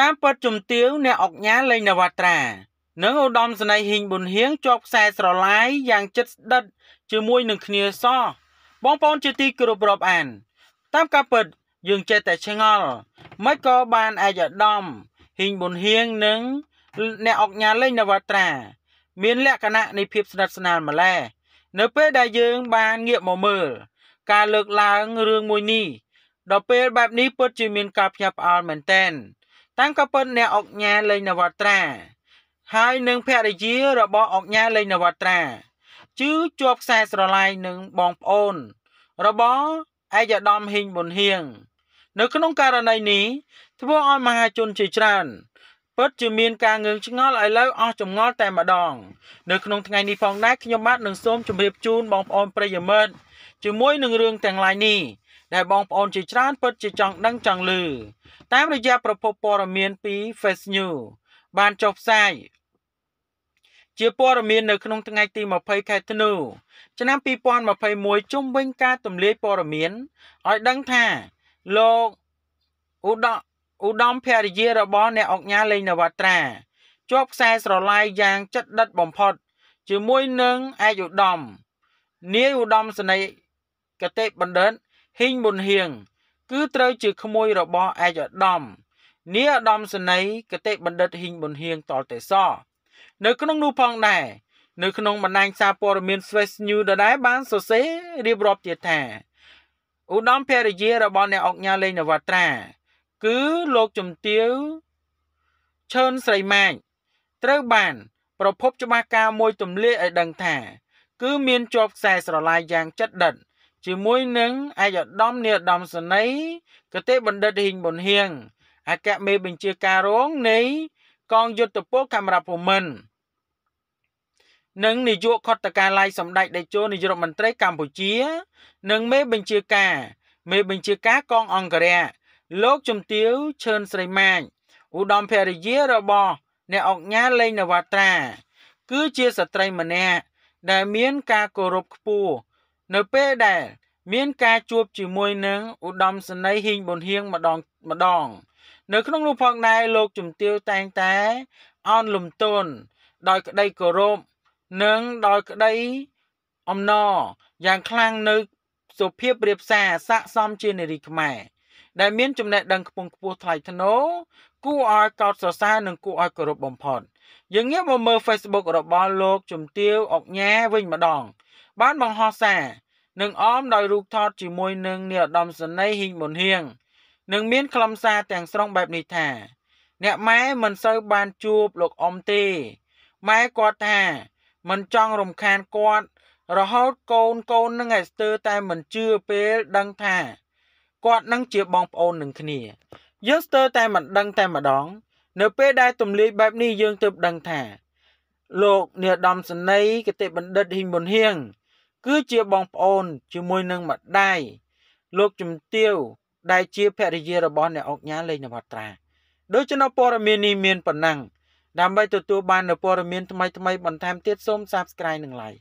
តាមពិតជំទាវអ្នកអុកញ៉ាលេងនវត្រានិងឧត្តមសេនីយ៍ហ៊ីងប៊ុនហៀងជាប់ខ្សែស្រឡាយយ៉ាងជិតស្ដិតជាមួយនឹងគ្នាសោះបងប្អូនជាទីគោរពរាប់អាន តាមការពិតយើងចេះតែឆ្ងល់មិនក៏បានឯកឧត្តមហ៊ីងប៊ុនហៀងនិងអ្នកអុកញ៉ាលេងនវត្រាមានលក្ខណៈនៃភាពស្និទ្ធស្នាលម្ល៉េះនៅពេលដែលយើងបានងាកមកមើលការលើកឡើងរឿងមួយនេះដល់ពេលបែបនេះពិតជាមានការភ្ញាក់ផ្អើលមែនទែនតាមក៏ប៉ុនអ្នកអុកញ៉ាលេងនវត្រាហើយនឹងភរិយារបស់អុកញ៉ាលេងនវត្រាគឺជាប់ខ្សែស្រឡាយនឹងបងប្អូន របស់ឯកឧត្តមហ៊ីងប៊ុនហៀងនៅក្នុងករណីនេះធ្វើឲ្យមហាជនជាច្រើនពិតជាមានការងឿងឆ្ងល់ឥឡូវអស់ចម្ងល់តែម្ដងនៅក្នុងថ្ងៃនេះផងដែរខ្ញុំបាទនឹងសូមជម្រាបជូនបងប្អូនប្រិយមិត្តជាមួយនឹងរឿងទាំងឡាយនេះដែលបងប្អូនជាច្រើនពិតជាចង់ដឹងចង់ឮតាមរយៈប្រភពព័ត៌មានពី Face News បានចុះផ្សាយជាព័ត៌មាននៅក្នុងថ្ងៃទី20ខែធ្នូឆ្នាំ2021ជុំវិញការទម្លាយព័ត៌មានឲ្យដឹងថាលោកឧត្តមឧត្តមភរិយារបស់អ្នកអង្គការលេងនវត្រាជាប់ខ្សែស្រឡាយយ៉ាង ចិត្តដិតបំផុត ជាមួយនឹងឯកឧត្តមនាយឧត្តមសេនីយកតេបណ្ឌិតហ៊ីងប៊ុនហៀងគឺត្រូវជាក្មួយរបស់ឯកឧត្តមនាយឧត្តមសេនីយ៍គតិបណ្ឌិតហ៊ីងប៊ុនហៀងតលទេសរនៅក្នុងនោះផងដែរនៅក្នុងបណ្ដាញសារព័ត៌មាន Swiss News ដដែលបានសរសេររៀបរាប់ទៀតថាឧត្តមភារយារបស់អ្នកអង្គការលេងនវត្រាគឺលោកជំទាវឈើនស្រីម៉ាចត្រូវបាន ប្រភព ច្បាស់ការមួយទម្លាយឲ្យដឹងថាគឺមានជាប់ខ្សែស្រឡាយយ៉ាងចិត្តដិតជាមួយនឹងឯកឧត្តមនាយឧត្តមសេនីយ៍គតិបណ្ឌិតហ៊ីងប៊ុនហៀងអគ្គមេបញ្ជាការរងនៃ កងយុទ្ធពលកម្មរភូមិន្ទនិងនាយកខុទ្ទកាឡាយសម្ដេចតេជោនាយករដ្ឋមន្ត្រីកម្ពុជា និងមេបញ្ជាការ មេបញ្ជាការកងអង្គរៈលោកជំទាវឈឿនស្រីម៉ាចឧត្តមភរិយារបស់អ្នកអង្គការលេងនវត្រា គឺជាស្ត្រីម្នាក់ដែលមានការគោរពខ្ពស់នៅពេលដែលមានការជួបជាមួយនឹងឧត្តមសេនីយ៍ហ៊ីងប៊ុនហៀងម្ដងម្ដង នៅ ក្នុងនោះផងដែរលោកជំទាវតែងតែអន់លំទោនដោយក្តីគោរពនិងដោយក្តីអំណរយ៉ាងខ្លាំងនៅសុភាពរៀបសារស័កសមជានារីខ្មែរដែលមានចំណេះដឹងខ្ពង់ខ្ពស់ថ្លៃថ្នូរគួរឲ្យកោតសរសើរនិងគួរឲ្យគោរពបំផុត យើងងាកមកមើល Facebook របស់លោក ជំទាវអុកញ៉ាវិញម្ដង បានបង្ហោះសារនិងអមដោយរូបថតជាមួយនឹងនាយឧត្តមសេនីយ៍ហ៊ីងប៊ុនហៀងនិងមានខ្លឹមសារទាំងស្រុងបែបនេះថា អ្នកម៉ែមិនសូវបានជួបលោកអ៊ំទេម៉ែគាត់ថា មិនចង់រំខានគាត់ រហូតកូនកូននឹងឯស្ទើរតែមិនជឿពេលដឹងថាគាត់នឹងជាបងប្អូននឹងគ្នាយើងស្ទើរតែមិនដឹងតែម្ដងនៅពេលដែលទំលាយបែបនេះយើងទើបដឹងថាលោកនាយឧត្តមសេនីយ៍គតិបណ្ឌិតហ៊ីងប៊ុនហៀងគឺជាបងប្អូនជាមួយនឹងម្ដាយលោកជំទាវដែលជាភរិយារបស់អ្នកអង្គញាលេងនវត្រាដូច្នោះព័ត៌មាននេះមានប៉ុណ្ណឹងដើម្បីទទួលបាននូវព័ត៌មានថ្មីៗបន្ថែមទៀតសូម Subscribe និង Like